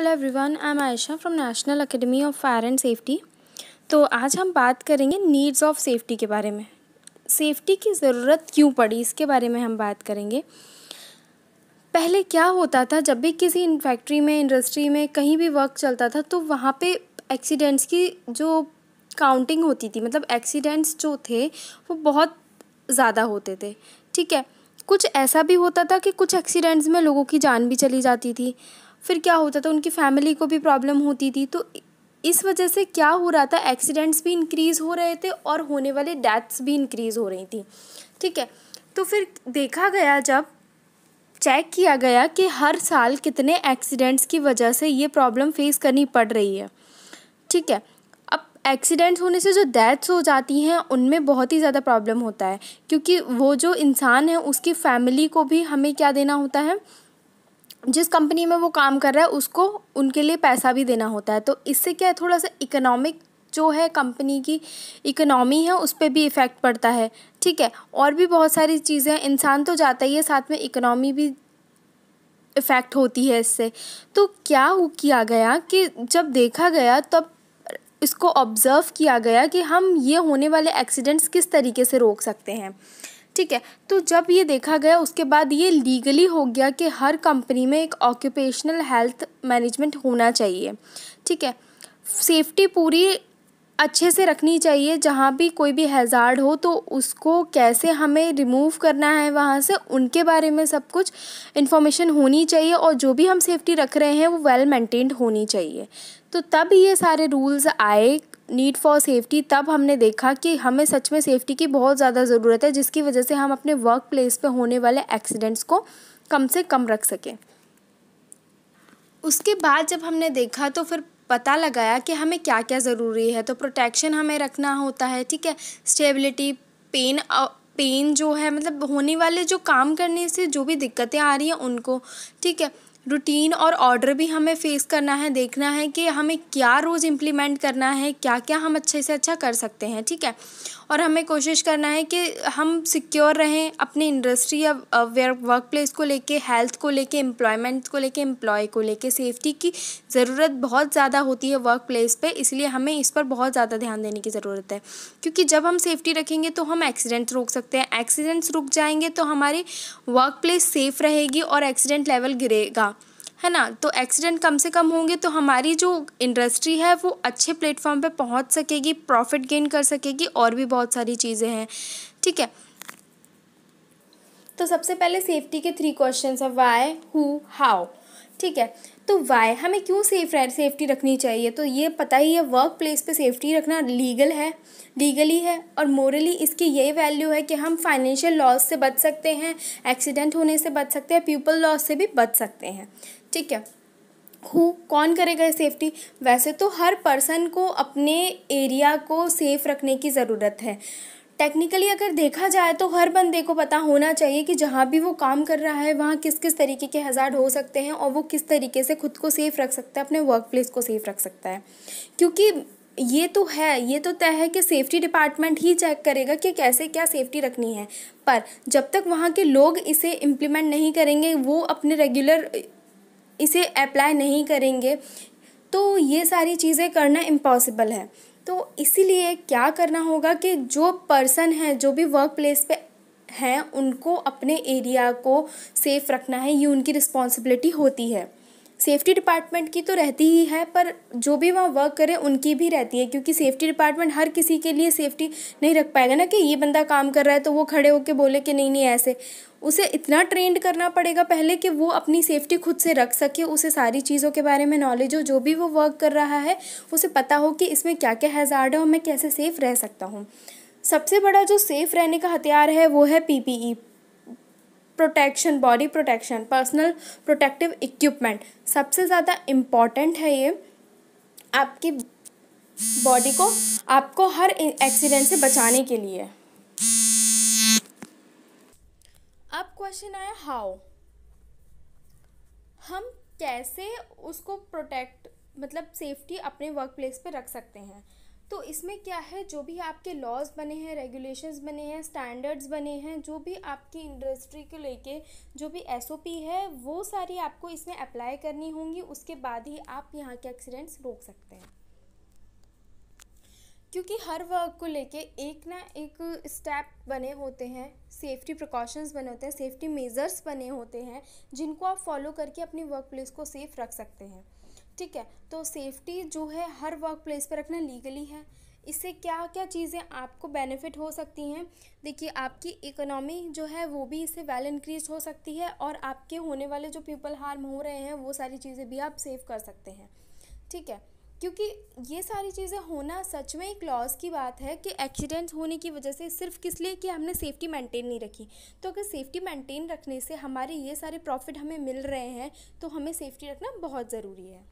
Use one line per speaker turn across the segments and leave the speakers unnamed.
hello everyone I am Ayesha from National Academy of Fire and Safety तो आज हम बात करेंगे नीड्स ऑफ सेफ्टी के बारे में सेफ्टी की ज़रूरत क्यों पड़ी इसके बारे में हम बात करेंगे पहले क्या होता था जब भी किसी फैक्ट्री में इंडस्ट्री में कहीं भी वर्क चलता था तो वहाँ पे एक्सीडेंट्स की जो काउंटिंग होती थी मतलब एक्सीडेंट्स जो थे वो बहुत ज़्यादा होते थे ठीक है कुछ ऐसा भी होता था कि कुछ एक्सीडेंट्स में लोगों की जान भी चली जाती थी फिर क्या होता था उनकी फैमिली को भी प्रॉब्लम होती थी तो इस वजह से क्या हो रहा था एक्सीडेंट्स भी इंक्रीज़ हो रहे थे और होने वाले डेथ्स भी इंक्रीज़ हो रही थी ठीक है तो फिर देखा गया जब चेक किया गया कि हर साल कितने एक्सीडेंट्स की वजह से ये प्रॉब्लम फेस करनी पड़ रही है ठीक है अब एक्सीडेंट्स होने से जो डेथ्स हो जाती हैं उनमें बहुत ही ज़्यादा प्रॉब्लम होता है क्योंकि वो जो इंसान है उसकी फैमिली को भी हमें क्या देना होता है जिस कंपनी में वो काम कर रहा है उसको उनके लिए पैसा भी देना होता है तो इससे क्या है थोड़ा सा इकोनॉमिक जो है कंपनी की इकोनॉमी है उस पर भी इफ़ेक्ट पड़ता है ठीक है और भी बहुत सारी चीज़ें इंसान तो जाता ही है साथ में इकोनॉमी भी इफ़ेक्ट होती है इससे तो क्या किया गया कि जब देखा गया तब इसको ऑब्ज़र्व किया गया कि हम ये होने वाले एक्सीडेंट्स किस तरीके से रोक सकते हैं ठीक है तो जब ये देखा गया उसके बाद ये लीगली हो गया कि हर कंपनी में एक ऑक्यूपेशनल हेल्थ मैनेजमेंट होना चाहिए ठीक है सेफ्टी पूरी अच्छे से रखनी चाहिए जहाँ भी कोई भी हैज़ार्ड हो तो उसको कैसे हमें रिमूव करना है वहाँ से उनके बारे में सब कुछ इन्फॉर्मेशन होनी चाहिए और जो भी हम सेफ्टी रख रहे हैं वो वेल मेंटेन्ड होनी चाहिए तो तब ये सारे रूल्स आए नीड फॉर सेफ्टी तब हमने देखा कि हमें सच में सेफ्टी की बहुत ज़्यादा ज़रूरत है जिसकी वजह से हम अपने वर्क प्लेस पर होने वाले एक्सीडेंट्स को कम से कम रख सकें उसके बाद जब हमने देखा तो फिर पता लगाया कि हमें क्या क्या ज़रूरी है तो प्रोटेक्शन हमें रखना होता है ठीक है स्टेबिलिटी पेन पेन जो है मतलब होने वाले जो काम करने से जो भी दिक्कतें आ रही हैं उनको ठीक है रूटीन और ऑर्डर भी हमें फेस करना है देखना है कि हमें क्या रोज़ इम्प्लीमेंट करना है क्या क्या हम अच्छे से अच्छा कर सकते हैं ठीक है और हमें कोशिश करना है कि हम सिक्योर रहें अपनी इंडस्ट्री या वर्क uh, प्लेस को लेके हेल्थ को लेके एम्प्लॉयमेंट को लेके एम्प्लॉय को लेके सेफ्टी की ज़रूरत बहुत ज़्यादा होती है वर्क प्लेस पर इसलिए हमें इस पर बहुत ज़्यादा ध्यान देने की ज़रूरत है क्योंकि जब हम सेफ्टी रखेंगे तो हम एक्सीडेंट्स रोक सकते हैं एक्सीडेंट्स रुक जाएंगे तो हमारी वर्क प्लेस सेफ़ रहेगी और एक्सीडेंट लेवल गिरेगा है ना तो एक्सीडेंट कम से कम होंगे तो हमारी जो इंडस्ट्री है वो अच्छे प्लेटफॉर्म पे पहुंच सकेगी प्रॉफिट गेन कर सकेगी और भी बहुत सारी चीज़ें हैं ठीक है तो सबसे पहले सेफ्टी के थ्री क्वेश्चन है वाई हु हाउ ठीक है तो वाई हमें क्यों सेफ रह सेफ्टी रखनी चाहिए तो ये पता ही है वर्क प्लेस पर सेफ्टी रखना लीगल है लीगली है और मोरली इसकी ये वैल्यू है कि हम फाइनेंशियल लॉस से बच सकते हैं एक्सीडेंट होने से बच सकते हैं पीपल लॉस से भी बच सकते हैं ठीक है हु कौन करेगा सेफ्टी वैसे तो हर पर्सन को अपने एरिया को सेफ रखने की ज़रूरत है टेक्निकली अगर देखा जाए तो हर बंदे को पता होना चाहिए कि जहाँ भी वो काम कर रहा है वहाँ किस किस तरीके के हज़ार हो सकते हैं और वो किस तरीके से खुद को सेफ़ रख सकता है अपने वर्क प्लेस को सेफ़ रख सकता है क्योंकि ये तो है ये तो तय है कि सेफ्टी डिपार्टमेंट ही चेक करेगा कि कैसे क्या सेफ्टी रखनी है पर जब तक वहाँ के लोग इसे इम्प्लीमेंट नहीं करेंगे वो अपने रेगुलर इसे अप्लाई नहीं करेंगे तो ये सारी चीज़ें करना इम्पॉसिबल है तो इसीलिए क्या करना होगा कि जो पर्सन है जो भी वर्क प्लेस पे हैं उनको अपने एरिया को सेफ रखना है ये उनकी रिस्पॉन्सिबिलिटी होती है सेफ्टी डिपार्टमेंट की तो रहती ही है पर जो भी वहाँ वर्क करे उनकी भी रहती है क्योंकि सेफ्टी डिपार्टमेंट हर किसी के लिए सेफ्टी नहीं रख पाएगा ना कि ये बंदा काम कर रहा है तो वो खड़े होके बोले कि नहीं नहीं ऐसे उसे इतना ट्रेंड करना पड़ेगा पहले कि वो अपनी सेफ्टी खुद से रख सके उसे सारी चीज़ों के बारे में नॉलेज हो जो भी वो वर्क कर रहा है उसे पता हो कि इसमें क्या क्या हैज़ार्ड है और मैं कैसे सेफ़ रह सकता हूँ सबसे बड़ा जो सेफ़ रहने का हथियार है वो है PPE protection body protection personal protective equipment सबसे ज़्यादा इम्पॉर्टेंट है ये आपकी बॉडी को आपको हर एक्सीडेंट से बचाने के लिए अब क्वेश्चन आया हाउ हम कैसे उसको प्रोटेक्ट मतलब सेफ्टी अपने वर्क प्लेस पर रख सकते हैं तो इसमें क्या है जो भी आपके लॉज बने हैं रेगुलेशंस बने हैं स्टैंडर्ड्स बने हैं जो भी आपकी इंडस्ट्री को लेके जो भी एसओपी है वो सारी आपको इसमें अप्लाई करनी होंगी उसके बाद ही आप यहाँ के एक्सीडेंट्स रोक सकते हैं क्योंकि हर वर्क को लेके एक ना एक स्टेप बने होते हैं सेफ्टी प्रिकॉशंस बने होते हैं सेफ्टी मेज़र्स बने होते हैं जिनको आप फॉलो करके अपनी वर्क प्लेस को सेफ रख सकते हैं ठीक है तो सेफ्टी जो है हर वर्क प्लेस पर रखना लीगली है इससे क्या क्या चीज़ें आपको बेनिफिट हो सकती हैं देखिए आपकी इकोनॉमी जो है वो भी इससे वेल इंक्रीज हो सकती है और आपके होने वाले जो पीपल हार्म हो रहे हैं वो सारी चीज़ें भी आप सेव कर सकते हैं ठीक है क्योंकि ये सारी चीज़ें होना सच में एक लॉस की बात है कि एक्सीडेंट होने की वजह से सिर्फ किस लिए कि हमने सेफ्टी मेंटेन नहीं रखी तो अगर सेफ्टी मेंटेन रखने से हमारे ये सारे प्रॉफिट हमें मिल रहे हैं तो हमें सेफ्टी रखना बहुत ज़रूरी है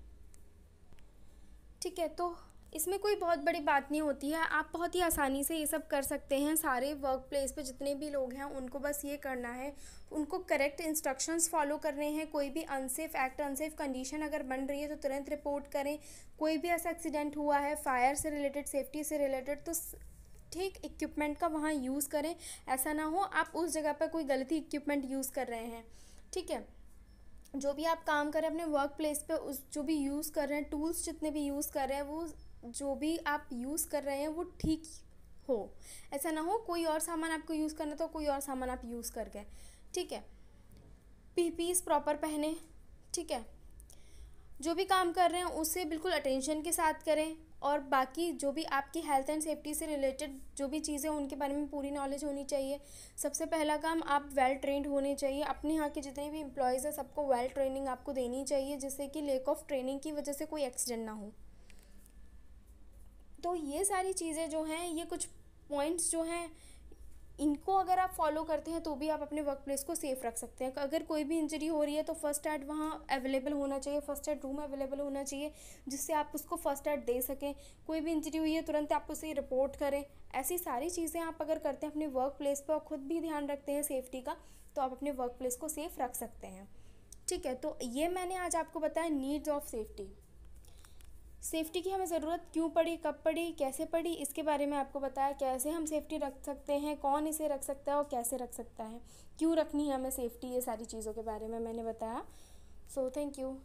ठीक है तो इसमें कोई बहुत बड़ी बात नहीं होती है आप बहुत ही आसानी से ये सब कर सकते हैं सारे वर्क प्लेस पर जितने भी लोग हैं उनको बस ये करना है उनको करेक्ट इंस्ट्रक्शंस फॉलो करने हैं कोई भी अनसेफ एक्ट अनसेफ कंडीशन अगर बन रही है तो तुरंत रिपोर्ट करें कोई भी ऐसा एक्सीडेंट हुआ है फायर से रिलेटेड सेफ्टी से रिलेटेड तो ठीक इक्विपमेंट का वहाँ यूज़ करें ऐसा ना हो आप उस जगह पर कोई गलती इक्विपमेंट यूज़ कर रहे हैं ठीक है जो भी आप काम कर रहे हैं अपने वर्क प्लेस पर उस जो भी यूज़ कर रहे हैं टूल्स जितने भी यूज़ कर रहे हैं वो जो भी आप यूज़ कर रहे हैं वो ठीक हो ऐसा ना हो कोई और सामान आपको यूज़ करना तो कोई और सामान आप यूज़ कर गए ठीक है पीपीज प्रॉपर पहने ठीक है जो भी काम कर रहे हैं उसे बिल्कुल अटेंशन के साथ करें और बाकी जो भी आपकी हेल्थ एंड सेफ्टी से रिलेटेड जो भी चीज़ें उनके बारे में पूरी नॉलेज होनी चाहिए सबसे पहला काम आप वेल ट्रेंड होने चाहिए अपने यहाँ के जितने भी एम्प्लॉयज़ हैं सबको वेल ट्रेनिंग आपको देनी चाहिए जिससे कि लेक ऑफ ट्रेनिंग की वजह से कोई एक्सीडेंट ना हो तो ये सारी चीज़ें जो हैं ये कुछ पॉइंट्स जो हैं इनको अगर आप फॉलो करते हैं तो भी आप अपने वर्क प्लेस को सेफ रख सकते हैं अगर कोई भी इंजरी हो रही है तो फर्स्ट एड वहाँ अवेलेबल होना चाहिए फर्स्ट एड रूम अवेलेबल होना चाहिए जिससे आप उसको फर्स्ट एड दे सकें कोई भी इंजरी हुई है तुरंत आप उसे रिपोर्ट करें ऐसी सारी चीज़ें आप अगर करते हैं अपने वर्क प्लेस पर खुद भी ध्यान रखते हैं सेफ्टी का तो आप अपने वर्क प्लेस को सेफ रख सकते हैं ठीक है तो ये मैंने आज आपको बताया नीड्स ऑफ सेफ्टी सेफ्टी की हमें ज़रूरत क्यों पड़ी कब पड़ी कैसे पड़ी इसके बारे में आपको बताया कैसे हम सेफ्टी रख सकते हैं कौन इसे रख सकता है और कैसे रख सकता है क्यों रखनी है हमें सेफ्टी ये सारी चीज़ों के बारे में मैंने बताया सो थैंक यू